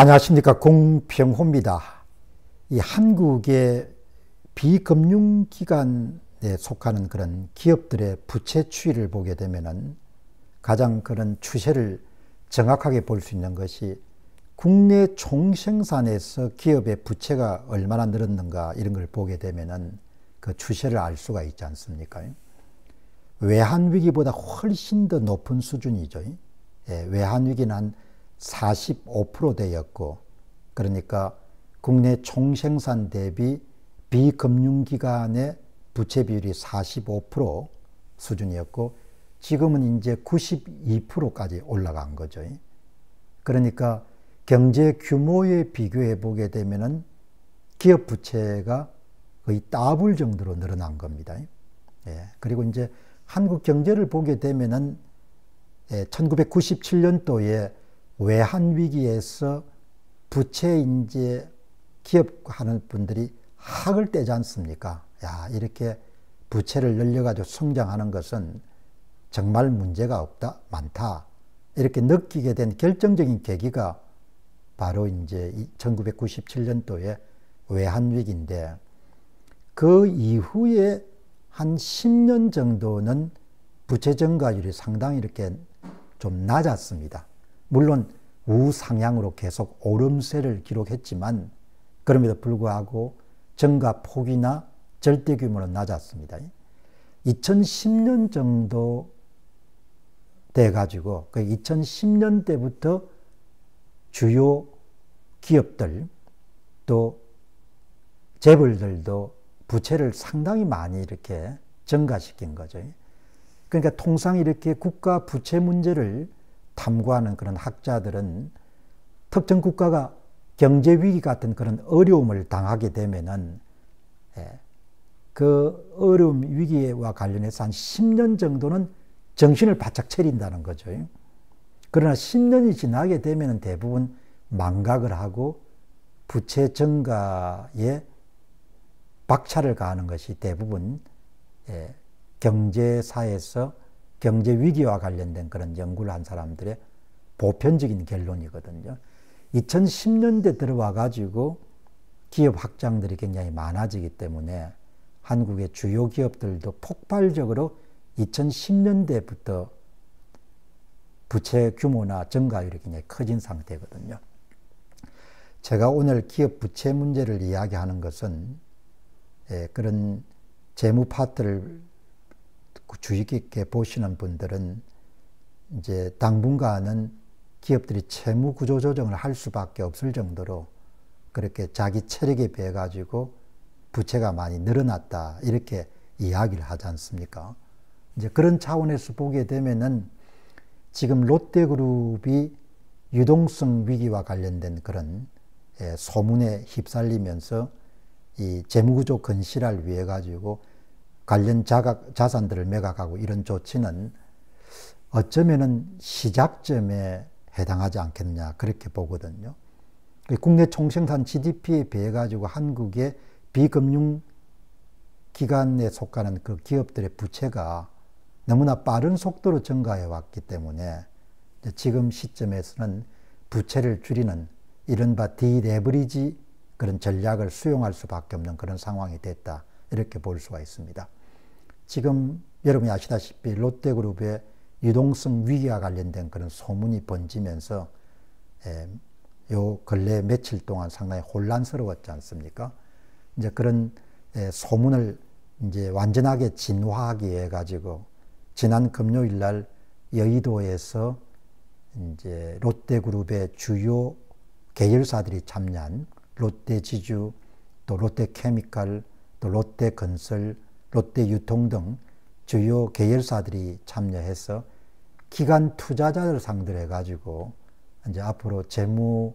안녕하십니까 공평호입니다. 이 한국의 비금융기관에 속하는 그런 기업들의 부채 추이를 보게 되면은 가장 그런 추세를 정확하게 볼 수 있는 것이 국내 총생산에서 기업의 부채가 얼마나 늘었는가 이런 걸 보게 되면은 그 추세를 알 수가 있지 않습니까? 외환 위기보다 훨씬 더 높은 수준이죠. 예, 외환 위기는 45% 되었고 그러니까 국내 총생산 대비 비금융기관의 부채 비율이 45% 수준이었고 지금은 이제 92%까지 올라간 거죠. 그러니까 경제 규모에 비교해 보게 되면 기업 부채가 거의 더블 정도로 늘어난 겁니다. 예. 그리고 이제 한국 경제를 보게 되면 1997년도에 예, 외환 위기에서 부채 인제 기업하는 분들이 학을 떼지 않습니까? 야, 이렇게 부채를 늘려가지고 성장하는 것은 정말 문제가 없다, 많다. 이렇게 느끼게 된 결정적인 계기가 바로 이제 1997년도에 외환위기인데 그 이후에 한 10년 정도는 부채 증가율이 상당히 이렇게 좀 낮았습니다. 물론 우상향으로 계속 오름세를 기록했지만 그럼에도 불구하고 증가 폭이나 절대 규모는 낮았습니다. 2010년 정도 돼가지고 그 2010년대부터 주요 기업들 또 재벌들도 부채를 상당히 많이 이렇게 증가시킨 거죠. 그러니까 통상 이렇게 국가 부채 문제를 탐구하는 그런 학자들은 특정 국가가 경제 위기 같은 그런 어려움을 당하게 되면은 예, 그 어려움 위기와 관련해서 한 10년 정도는 정신을 바짝 차린다는 거죠. 그러나 10년이 지나게 되면 대부분 망각을 하고 부채 증가에 박차를 가하는 것이 대부분 예, 경제사에서 경제 위기와 관련된 그런 연구를 한 사람들의 보편적인 결론이거든요. 2010년대 들어와 가지고 기업 확장들이 굉장히 많아지기 때문에 한국의 주요 기업들도 폭발적으로 2010년대부터 부채 규모나 증가율이 굉장히 커진 상태거든요. 제가 오늘 기업 부채 문제를 이야기하는 것은 예, 그런 재무 파트를 그 주의 깊게 보시는 분들은 이제 당분간은 기업들이 채무 구조 조정을 할 수밖에 없을 정도로 그렇게 자기 체력에 비해 가지고 부채가 많이 늘어났다 이렇게 이야기를 하지 않습니까? 이제 그런 차원에서 보게 되면은 지금 롯데그룹이 유동성 위기와 관련된 그런 예, 소문에 휩쓸리면서 이 재무구조 건실화를 위해 가지고 관련 자각, 자산들을 매각하고 이런 조치는 어쩌면은 시작점에 해당하지 않겠느냐 그렇게 보거든요. 그 국내 총생산 GDP에 비해 가지고 한국의 비금융 기관에 속하는 그 기업들의 부채가 너무나 빠른 속도로 증가해 왔기 때문에 지금 시점에서는 부채를 줄이는 이른바 디레버리지 그런 전략을 수용할 수밖에 없는 그런 상황이 됐다 이렇게 볼 수가 있습니다. 지금 여러분이 아시다시피 롯데그룹의 유동성 위기와 관련된 그런 소문이 번지면서 예, 요 근래 며칠 동안 상당히 혼란스러웠지 않습니까? 이제 그런 예, 소문을 이제 완전하게 진화하기 위해 가지고 지난 금요일 날 여의도에서 이제 롯데그룹의 주요 계열사들이 참여한 롯데지주, 또 롯데케미칼, 또 롯데건설, 롯데 유통 등 주요 계열사들이 참여해서 기관 투자자들 상대로 해가지고 이제 앞으로 재무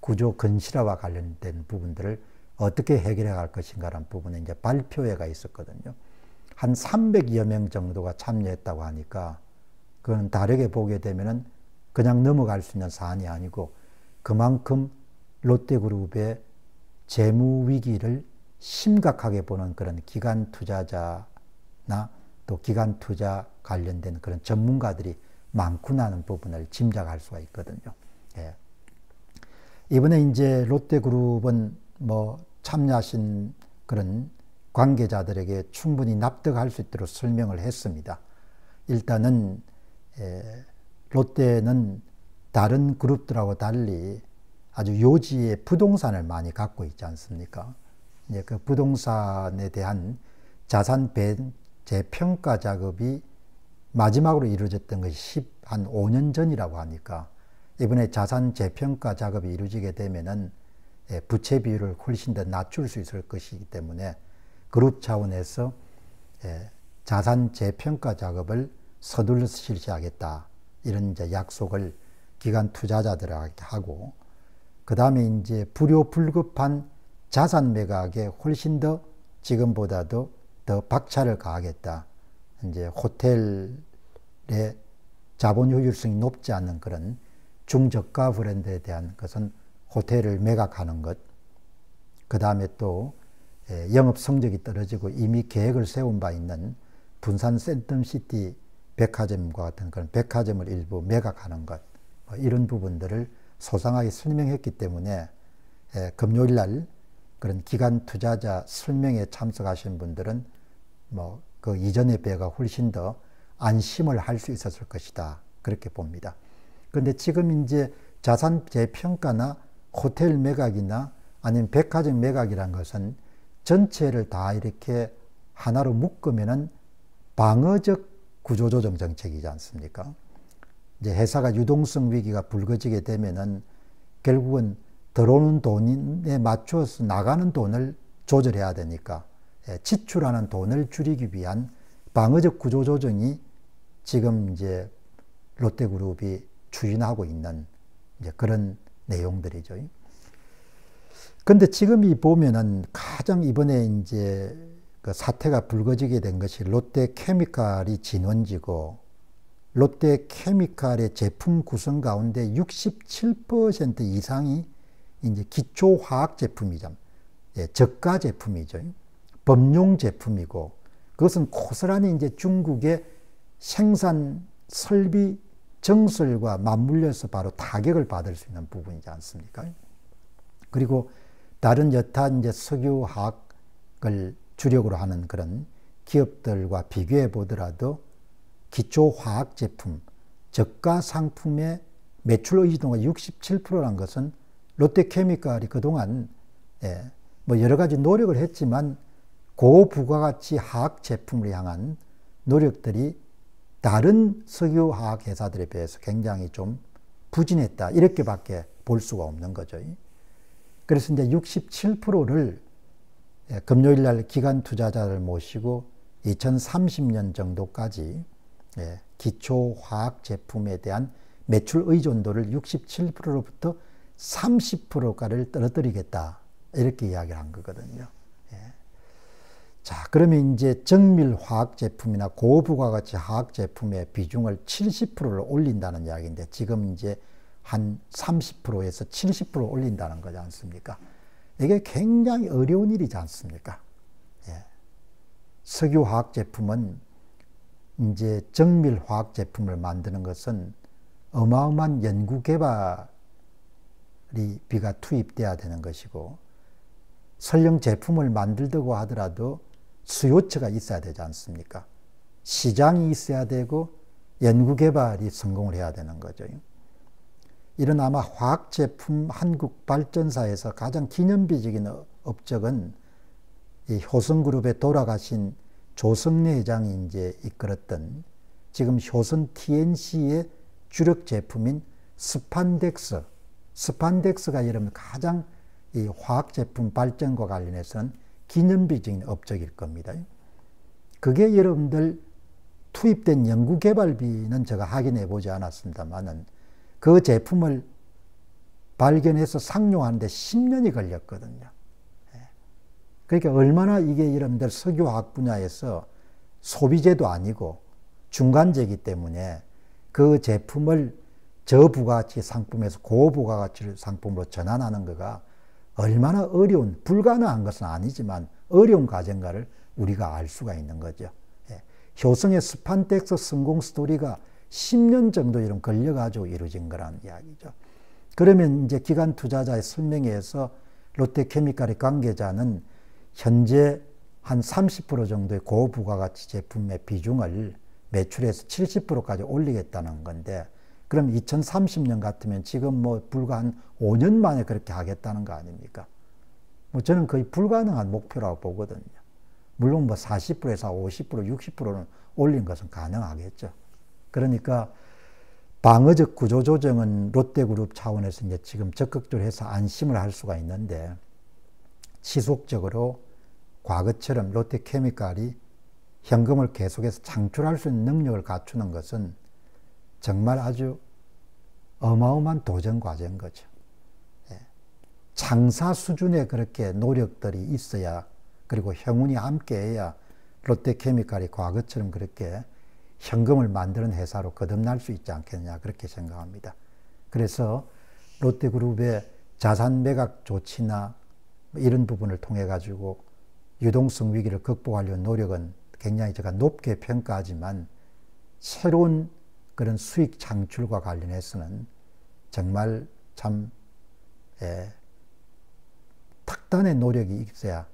구조 건실화와 관련된 부분들을 어떻게 해결해 갈 것인가라는 부분에 이제 발표회가 있었거든요. 한 300여 명 정도가 참여했다고 하니까 그건 다르게 보게 되면은 그냥 넘어갈 수 있는 사안이 아니고 그만큼 롯데그룹의 재무 위기를 심각하게 보는 그런 기관 투자자나 또 기관 투자 관련된 그런 전문가들이 많구나 하는 부분을 짐작할 수가 있거든요. 예. 이번에 이제 롯데그룹은 뭐 참여하신 그런 관계자들에게 충분히 납득할 수 있도록 설명을 했습니다. 일단은 예, 롯데는 다른 그룹들하고 달리 아주 요지의 부동산을 많이 갖고 있지 않습니까? 이제 그 부동산에 대한 자산 배제 평가 작업이 마지막으로 이루어졌던 것이 10, 한 5년 전이라고 하니까 이번에 자산 재평가 작업이 이루어지게 되면은 예, 부채 비율을 훨씬 더 낮출 수 있을 것이기 때문에 그룹 차원에서 예, 자산 재평가 작업을 서둘러 실시하겠다 이런 이제 약속을 기관 투자자들에게 하고 그 다음에 이제 불효불급한 자산 매각에 훨씬 더 지금보다도 더 박차를 가하겠다. 이제 호텔의 자본 효율성이 높지 않은 그런 중저가 브랜드에 대한 것은 호텔을 매각하는 것. 그 다음에 또 예, 영업 성적이 떨어지고 이미 계획을 세운 바 있는 분산 센텀시티 백화점과 같은 그런 백화점을 일부 매각하는 것. 뭐 이런 부분들을 소상하게 설명했기 때문에 예, 금요일 날 그런 기관 투자자 설명에 참석하신 분들은 뭐 그 이전의 배가 훨씬 더 안심을 할 수 있었을 것이다. 그렇게 봅니다. 그런데 지금 이제 자산 재평가나 호텔 매각이나 아니면 백화점 매각이란 것은 전체를 다 이렇게 하나로 묶으면은 방어적 구조조정 정책이지 않습니까? 이제 회사가 유동성 위기가 불거지게 되면은 결국은 들어오는 돈에 맞춰서 나가는 돈을 조절해야 되니까 예, 지출하는 돈을 줄이기 위한 방어적 구조 조정이 지금 이제 롯데그룹이 추진하고 있는 그런 내용들이죠. 근데 지금 이 보면은 가장 이번에 이제 그 사태가 불거지게 된 것이 롯데 케미칼이 진원지고 롯데 케미칼의 제품 구성 가운데 67% 이상이 이제 기초 화학 제품이죠. 예, 저가 제품이죠. 범용 제품이고 그것은 고스란히 이제 중국의 생산 설비 정설과 맞물려서 바로 타격을 받을 수 있는 부분이지 않습니까? 그리고 다른 여타 이제 석유화학을 주력으로 하는 그런 기업들과 비교해 보더라도 기초화학 제품, 저가 상품의 매출 의지도가 67%라는 것은 롯데케미칼이 그동안 예, 뭐 여러 가지 노력을 했지만 고부가가치 화학 제품을 향한 노력들이 다른 석유화학 회사들에 비해서 굉장히 좀 부진했다. 이렇게밖에 볼 수가 없는 거죠. 그래서 이제 67%를 예, 금요일 날 기관 투자자를 모시고 2030년 정도까지 예, 기초화학 제품에 대한 매출 의존도를 67%로부터 30%가를 떨어뜨리겠다. 이렇게 이야기를 한 거거든요. 예. 자, 그러면 이제 정밀 화학 제품이나 고부가 가치 화학 제품의 비중을 70%를 올린다는 이야기인데 지금 이제 한 30%에서 70% 올린다는 거지 않습니까? 이게 굉장히 어려운 일이지 않습니까? 예. 석유화학 제품은 이제 정밀화학 제품을 만드는 것은 어마어마한 연구개발 비가 투입돼야 되는 것이고 설령 제품을 만들다고 하더라도 수요처가 있어야 되지 않습니까? 시장이 있어야 되고 연구개발이 성공을 해야 되는 거죠. 이런 아마 화학제품 한국발전사에서 가장 기념비적인 업적은 효성그룹에 돌아가신 조성래 회장이 이제 이끌었던 지금 효성 TNC의 주력 제품인 스판덱스 스판덱스가 여러분 가장 이 화학 제품 발전과 관련해서는 기념비적인 업적일 겁니다. 그게 여러분들 투입된 연구 개발비는 제가 확인해 보지 않았습니다만은 그 제품을 발견해서 상용하는데 10년이 걸렸거든요. 예. 그러니까 얼마나 이게 여러분들 석유화학 분야에서 소비재도 아니고 중간재기 때문에 그 제품을 저부가치 상품에서 고부가가치를 상품으로 전환하는 거가 얼마나 어려운, 불가능한 것은 아니지만 어려운 과정가를 우리가 알 수가 있는 거죠. 예. 효성의 스판텍스 성공 스토리가 10년 정도 이런 걸려가지고 이루어진 거란 이야기죠. 그러면 이제 기관 투자자의 설명에서 롯데케미칼의 관계자는 현재 한 30% 정도의 고부가가치 제품의 비중을 매출에서 70%까지 올리겠다는 건데 그럼 2030년 같으면 지금 뭐 불과 한 5년 만에 그렇게 하겠다는 거 아닙니까? 뭐 저는 거의 불가능한 목표라고 보거든요. 물론 뭐 40%에서 50%, 60%는 올린 것은 가능하겠죠. 그러니까 방어적 구조 조정은 롯데그룹 차원에서 이제 지금 적극적으로 해서 안심을 할 수가 있는데 지속적으로 과거처럼 롯데케미칼이 현금을 계속해서 창출할 수 있는 능력을 갖추는 것은 정말 아주 어마어마한 도전 과제인 거죠. 예. 장사 수준의 그렇게 노력들이 있어야 그리고 형운이 함께해야 롯데케미칼이 과거처럼 그렇게 현금을 만드는 회사로 거듭날 수 있지 않겠냐 그렇게 생각합니다. 그래서 롯데그룹의 자산 매각 조치나 뭐 이런 부분을 통해 가지고 유동성 위기를 극복하려는 노력은 굉장히 제가 높게 평가하지만 새로운 그런 수익 창출과 관련해서는 정말 참 예, 탁단의 노력이 있어야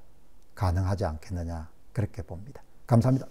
가능하지 않겠느냐 그렇게 봅니다. 감사합니다.